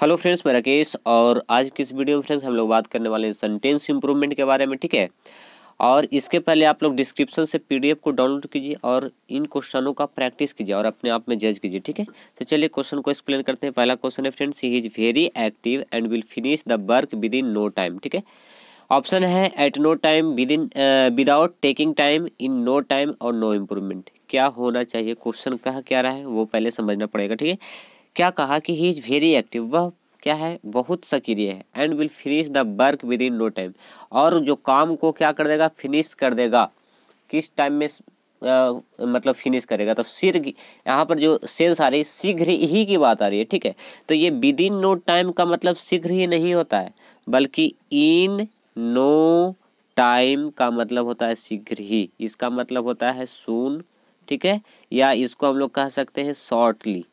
hello friends मैं राकेश और आज की इस वीडियो में फ्रेंड्स हम लोग बात करने वाले हैं सेंटेंस इम्प्रूवमेंट के बारे में ठीक है और इसके पहले आप लोग डिस्क्रिप्शन से पीडीएफ को डाउनलोड कीजिए और इन क्वेश्चनों का प्रैक्टिस कीजिए और अपने आप में जज कीजिए ठीक है तो चलिए क्वेश्चन को एक्सप्लेन करते हैं पहला क्वेश्चन है friends he is very active and will finish the work within no time ठीक है ऑप्शन है at no time within without taking time in no time और नो इम्प्रूवमेंट क्या होना चाहिए क्वेश्चन कहा क्या रहा है वो पहले समझना पड़ेगा ठीक है क्या कहा कि ही इज़ वेरी एक्टिव वह क्या है बहुत सक्रिय है and will finish the work within no time और जो काम को क्या कर देगा फिनिश कर देगा किस टाइम में आ, मतलब फिनिश करेगा तो सिर यहाँ पर जो सेंस आ रही है शीघ्र ही की बात आ रही है ठीक है तो ये विद इन नो टाइम का मतलब शीघ्र ही नहीं होता है बल्कि इन नो टाइम का मतलब होता है शीघ्र ही इसका मतलब होता है सून ठीक है या इसको हम लोग कह सकते हैं शॉर्टली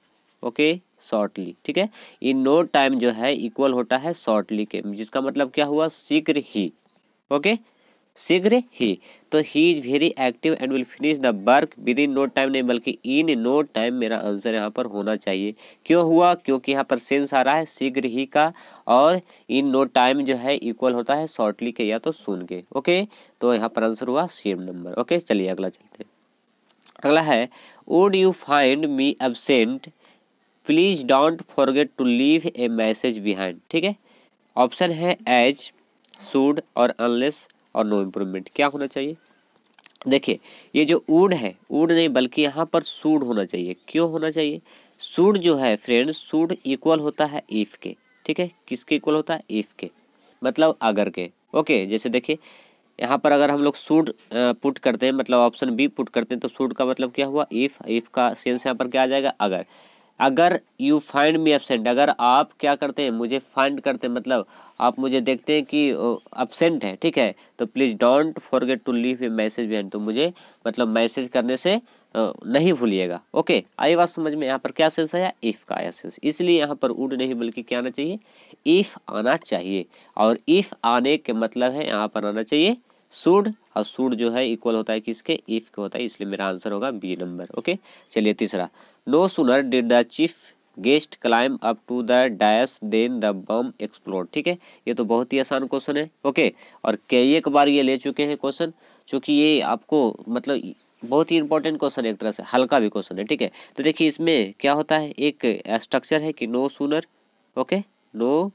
ओके शॉर्टली ठीक है इन नो टाइम जो है इक्वल होता है शॉर्टली के जिसका मतलब क्या हुआ शीघ्र ही ओके शीघ्र ही तो he is very active and will finish the work within no time नहीं बल्कि इन नो टाइम मेरा आंसर यहाँ पर होना चाहिए क्यों हुआ क्योंकि यहाँ पर सेंस आ रहा है शीघ्र ही का और इन नो टाइम जो है इक्वल होता है शॉर्टली के या तो सुन के ओके तो यहाँ पर आंसर हुआ सेम नंबर ओके चलिए अगला चलते अगला है would you find me absent please don't forget to leave a message behind ठीक है ऑप्शन है एज सूड और अनलेस और नो इम्प्रूवमेंट क्या होना चाहिए देखिए ये जो ऊड है ऊड नहीं बल्कि यहाँ पर सूड होना चाहिए क्यों होना चाहिए सूड जो है फ्रेंड सूड इक्वल होता है इफ़ के ठीक है किसके इक्वल होता है इफ़ के मतलब अगर के ओके जैसे देखिए यहाँ पर अगर हम लोग सूड पुट करते हैं मतलब ऑप्शन बी पुट करते हैं तो सूड का मतलब क्या हुआ इफ़ इफ़ का सेंस यहाँ पर क्या आ जाएगा अगर अगर यू फाइंड मी एबसेंट अगर आप क्या करते हैं मुझे फाइंड करते हैं मतलब आप मुझे देखते हैं कि एबसेंट है ठीक है तो please don't forget to leave a message भी तो मुझे मतलब मैसेज करने से नहीं भूलिएगा ओके आई बात समझ में यहाँ पर क्या सेंस आया इफ़ का आया सेंस इसलिए यहाँ पर उड नहीं बल्कि क्या आना चाहिए इफ़ आना चाहिए और इफ़ आने के मतलब है यहाँ पर आना चाहिए सूड और सूड जो है इक्वल होता है किसके इफ़ के होता है इसलिए मेरा आंसर होगा बी नंबर ओके चलिए तीसरा No sooner did the chief guest climb up to the dais then the bomb explore ठीक है ये तो बहुत ही आसान क्वेश्चन है ओके और कई एक बार ये ले चुके हैं क्वेश्चन चूँकि ये आपको मतलब बहुत ही इंपॉर्टेंट क्वेश्चन है एक तरह से हल्का भी क्वेश्चन है ठीक है तो देखिए इसमें क्या होता है एक स्ट्रक्चर है कि no sooner okay no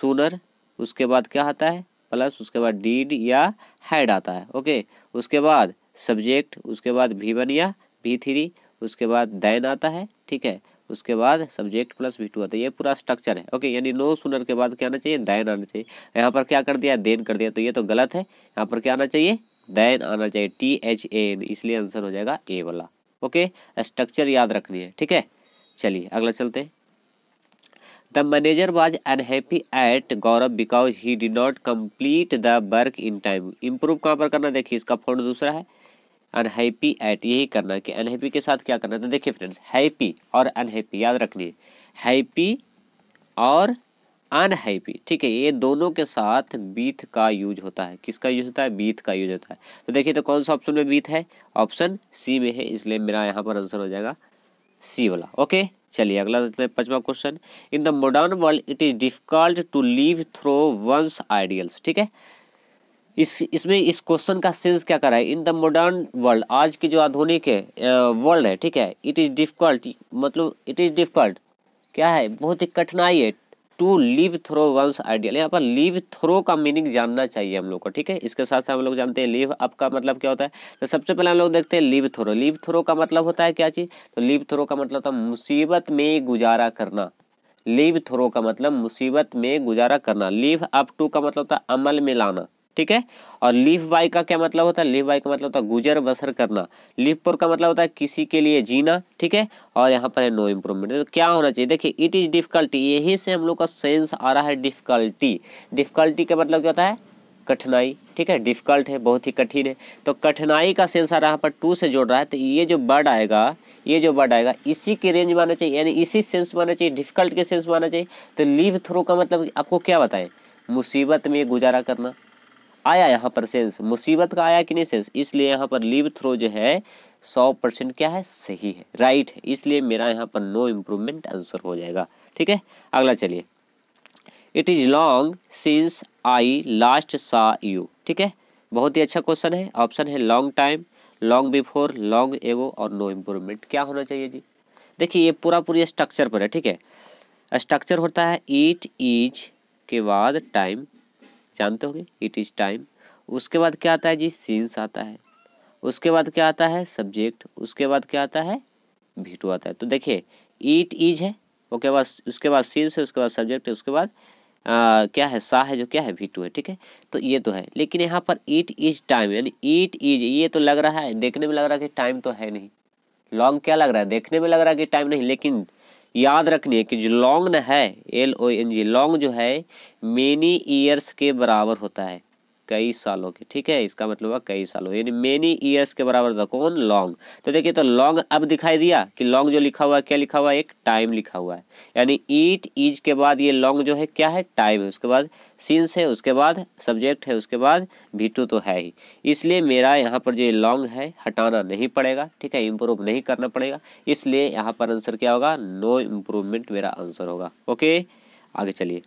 sooner उसके बाद क्या आता है प्लस उसके बाद डीड या हैड आता है ओके उसके बाद सब्जेक्ट उसके बाद भी वन या भी थ्री उसके बाद दैन आता है ठीक है उसके बाद सब्जेक्ट प्लस वी टू आता है ये पूरा स्ट्रक्चर है ओके यानी नो सुनर के बाद क्या आना चाहिए दैन आना चाहिए यहाँ पर क्या कर दिया देन कर दिया तो ये तो गलत है यहाँ पर क्या आना चाहिए दैन आना चाहिए टी एच ए एन इसलिए आंसर हो जाएगा ए वाला ओके स्ट्रक्चर याद रखनी है ठीक है चलिए अगला चलते हैं the manager was unhappy at Gaurav because he did not complete the work in time improve कहाँ पर करना देखिए इसका फोन दूसरा है अनहैप्पी एट यही करना कि अनहैप्पी के साथ क्या करना था तो देखिए फ्रेंड्स हैप्पी और अनहैप्पी याद रख लीजिए हैप्पी और अनहैप्पी ठीक है ये दोनों के साथ बीथ का यूज होता है किसका यूज होता है बीथ का यूज होता है तो देखिए तो कौन सा ऑप्शन में बीथ है ऑप्शन सी में है इसलिए मेरा यहाँ पर आंसर हो जाएगा सी वाला ओके चलिए अगला पांचवा question in the modern world it is difficult to live through one's ideals ठीक है इस इसमें इस क्वेश्चन का सेंस क्या करा है इन द मॉडर्न वर्ल्ड आज के जो आधुनिक है वर्ल्ड है ठीक है इट इज़ डिफिकल्ट मतलब इट इज़ डिफिकल्ट क्या है बहुत ही कठिनाई है to live through one's ideal यहाँ पर लिव थ्रो का मीनिंग जानना चाहिए हम लोग को ठीक है इसके साथ साथ हम लोग जानते हैं लिव अप का मतलब क्या होता है तो सबसे पहले हम लोग देखते हैं लिव थ्रो लिव थ्रो का मतलब होता है क्या चीज़ तो लिव थ्रो का मतलब होता है मुसीबत में गुजारा करना लिव थ्रो का मतलब मुसीबत में गुजारा करना लिव अप टू का मतलब होता है अमल में लाना ठीक है और लीफ बाई का क्या मतलब होता है लीफ बाई का मतलब होता है गुजर बसर करना लीफ पोर का मतलब होता है किसी के लिए जीना ठीक है और यहाँ पर है नो इम्प्रूवमेंट तो क्या होना चाहिए देखिए इट इज़ डिफिकल्टी यहीं से हम लोग का सेंस आ रहा है डिफिकल्टी डिफिकल्टी का मतलब क्या होता है कठिनाई ठीक है डिफिकल्ट है बहुत ही कठिन है तो कठिनाई का सेंस आ रहा है यहाँ पर टू से जोड़ रहा है तो ये जो वर्ड आएगा ये जो वर्ड आएगा इसी के रेंज में आना चाहिए यानी इसी सेंस में आना चाहिए डिफिकल्ट के सेंस में आना चाहिए तो लीव थ्रो का मतलब आपको क्या बताएं मुसीबत में गुजारा करना आया यहाँ पर सेंस मुसीबत का आया कि नहीं सेंस इसलिए यहाँ पर लीव थ्रो जो है सौ परसेंट क्या है सही है राइट है इसलिए मेरा यहाँ पर नो इम्प्रूवमेंट आंसर हो जाएगा ठीक है अगला चलिए it is long since I last saw you ठीक है बहुत ही अच्छा क्वेश्चन है ऑप्शन है long time long before long ago और नो इम्प्रूवमेंट क्या होना चाहिए जी देखिए ये पूरा पूरी स्ट्रक्चर पर है ठीक है स्ट्रक्चर होता है ईट ईज के बाद टाइम जानते होंगे इट इज़ टाइम उसके बाद क्या आता है जी सीन्स आता है उसके बाद क्या आता है सब्जेक्ट उसके बाद क्या आता है भीटू आता है तो देखिए ईट इज है ओके बाद उसके बाद सीन्स है उसके बाद सब्जेक्ट है उसके बाद क्या है सा है जो क्या है भी है ठीक है तो ये तो है लेकिन यहाँ पर ईट इज टाइम यानी ईट इज ये तो लग रहा है देखने में लग रहा है कि टाइम तो है नहीं लॉन्ग क्या लग रहा है देखने में लग रहा है कि टाइम नहीं लेकिन याद रखनी है कि जो लॉन्ग है L O N G long जो है मेनी ईयर्स के बराबर होता है कई सालों के ठीक है इसका मतलब हुआ कई सालों यानी मेनी ईयर्स के बराबर था कौन लॉन्ग तो देखिए तो लॉन्ग अब दिखाई दिया कि लॉन्ग जो लिखा हुआ है क्या लिखा हुआ है एक टाइम लिखा हुआ है यानी ईट ईज के बाद ये लॉन्ग जो है क्या है टाइम है उसके बाद सिंस है उसके बाद सब्जेक्ट है उसके बाद भीटू तो है ही इसलिए मेरा यहाँ पर जो लॉन्ग है हटाना नहीं पड़ेगा ठीक है इम्प्रूव नहीं करना पड़ेगा इसलिए यहाँ पर आंसर क्या होगा नो इम्प्रूवमेंट मेरा आंसर होगा ओके आगे चलिए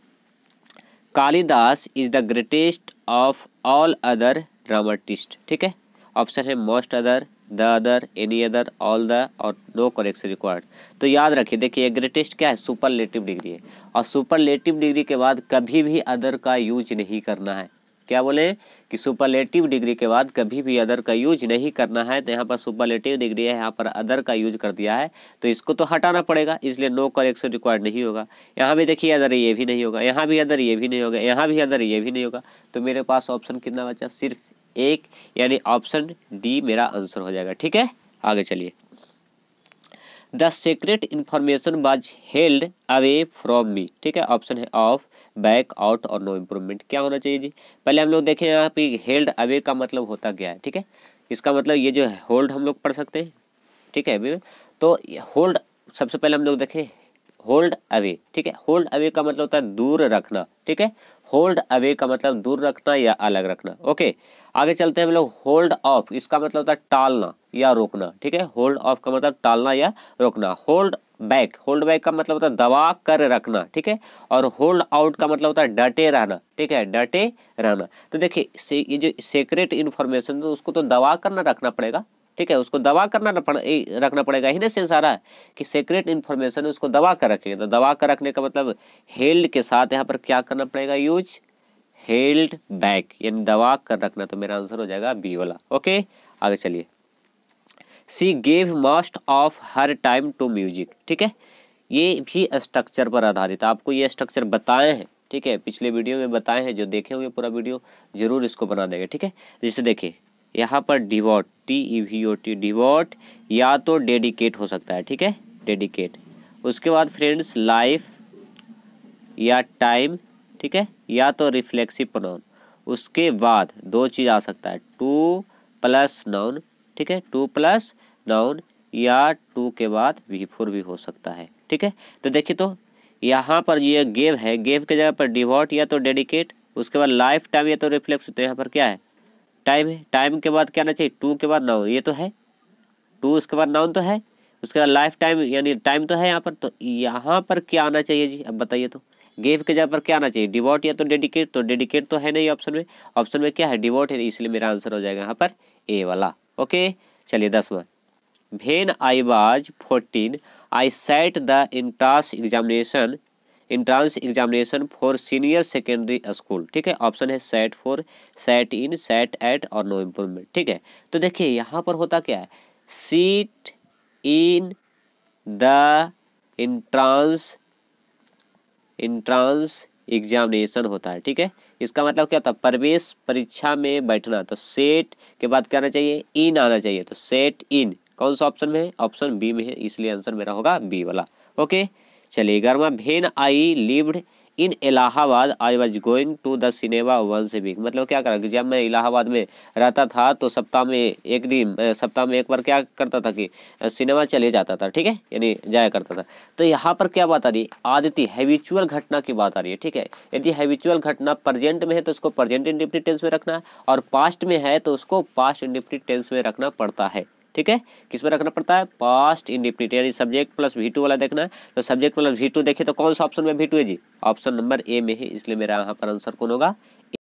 Kalidas is the greatest of all other dramatist ठीक है ऑप्शन है most other the other any other all the और नो करेक्शन रिक्वायर्ड तो याद रखिए देखिए ग्रेटेस्ट क्या है सुपरलेटिव डिग्री है और सुपरलेटिव डिग्री के बाद कभी भी अदर का यूज नहीं करना है क्या बोले कि सुपरलेटिव डिग्री के बाद कभी भी अदर का यूज नहीं करना है तो यहाँ पर सुपरलेटिव डिग्री है यहाँ पर अदर का यूज कर दिया है तो इसको तो हटाना पड़ेगा इसलिए नो करेक्शन रिक्वायर्ड नहीं होगा यहाँ भी देखिए अदर ये भी नहीं होगा यहाँ भी अदर ये भी नहीं होगा यहाँ भी अदर ये भी नहीं होगा तो मेरे पास ऑप्शन कितना बचा सिर्फ एक यानी ऑप्शन डी मेरा आंसर हो जाएगा ठीक है आगे चलिए the secret information was held away from me ठीक है ऑप्शन है ऑफ बैक आउट और नो इम्प्रूवमेंट क्या होना चाहिए जी पहले हम लोग देखें यहाँ पे हेल्ड अवे का मतलब होता क्या है ठीक है इसका मतलब ये जो है होल्ड हम लोग पढ़ सकते हैं ठीक है अभी तो होल्ड सबसे पहले हम लोग देखें होल्ड अवे ठीक है होल्ड अवे का मतलब होता है दूर रखना ठीक है होल्ड अवे का मतलब दूर रखना या अलग रखना ओके आगे चलते हैं हम लोग होल्ड ऑफ इसका मतलब होता है टालना या रोकना ठीक है होल्ड ऑफ का मतलब टालना या रोकना होल्ड बैक होल्ड बैक का मतलब होता है दबा कर रखना ठीक है और होल्ड आउट का मतलब होता है डटे रहना ठीक है डटे रहना तो देखिए से, ये जो सेक्रेट इन्फॉर्मेशन तो उसको तो दबा करना रखना पड़ेगा ठीक है उसको दबा करना रखना पड़ेगा ही ना सेंस आ रहा है कि सीक्रेट इन्फॉर्मेशन उसको दबा कर रखेंगे तो दबा कर रखने का मतलब हेल्ड के साथ यहाँ पर क्या करना पड़ेगा यूज हेल्ड बैक यानी दबा कर रखना तो मेरा आंसर हो जाएगा बी वाला ओके आगे चलिए she gave most of her time to music ठीक है ये भी स्ट्रक्चर पर आधारित है आपको ये स्ट्रक्चर बताए हैं ठीक है पिछले वीडियो में बताए हैं जो देखे हुए पूरा वीडियो जरूर इसको बना देंगे ठीक है जिसे देखिए यहाँ पर devote T E V O T devote या तो डेडिकेट हो सकता है ठीक है डेडिकेट उसके बाद फ्रेंड्स लाइफ या टाइम ठीक है या तो रिफ्लेक्सिव प्रोनाउन उसके बाद दो चीज़ आ सकता है टू प्लस नाउन ठीक है टू प्लस डाउन या टू के बाद वी फोर भी हो सकता है ठीक है तो देखिए तो यहाँ पर ये गेव है गेव के जगह पर डिवॉट या तो डेडिकेट उसके बाद लाइफ टाइम या तो रिफ्लेक्स तो यहाँ पर क्या है टाइम है टाइम के बाद क्या आना चाहिए टू के बाद नाउन ये तो है टू उसके बाद नाउन तो है उसके बाद लाइफ टाइम यानी टाइम तो है यहाँ पर तो यहाँ पर क्या आना चाहिए जी अब बताइए तो गेव के जगह पर क्या आना चाहिए डिवॉट या तो डेडिकेट तो डेडिकेट तो है नहीं ऑप्शन में ऑप्शन में क्या है डिवॉट है इसलिए मेरा आंसर हो जाएगा यहाँ पर ए वाला ओके चलिए दसवा when I was fourteen I set the entrance examination entrance examination for senior secondary school ठीक है ऑप्शन है set for set in set at और नो इम्प्रूवमेंट ठीक है तो देखिए यहाँ पर होता क्या है sit in the entrance entrance examination होता है ठीक है इसका मतलब क्या होता है प्रवेश परीक्षा में बैठना तो सेट के बाद क्या आना चाहिए इन आना चाहिए तो सेट इन कौन सा ऑप्शन में है ऑप्शन बी में है इसलिए आंसर मेरा होगा बी वाला ओके चलिए गर्मा when I lived in Allahabad I was going to the cinema once week मतलब क्या करा कि जब मैं इलाहाबाद में रहता था तो सप्ताह में एक दिन सप्ताह में एक बार क्या करता था कि सिनेमा चले जाता था ठीक है यानी जाया करता था तो यहाँ पर क्या बात आ रही है आदिति हैविचुअल घटना की बात आ रही है ठीक है यदि हैविचुअल घटना प्रजेंट में है तो उसको प्रजेंट इंडिफिनिट टेंस में रखना है और पास्ट में है तो उसको पास्ट इंडिफिनिट टेंस में रखना पड़ता है ठीक है किस में रखना पड़ता है पास्ट इंडिफिनिट यानी सब्जेक्ट प्लस वी टू वाला देखना है तो सब्जेक्ट प्लस वी टू देखिए तो कौन सा ऑप्शन में वी टू है जी ऑप्शन नंबर ए में है इसलिए मेरा यहाँ पर आंसर कौन होगा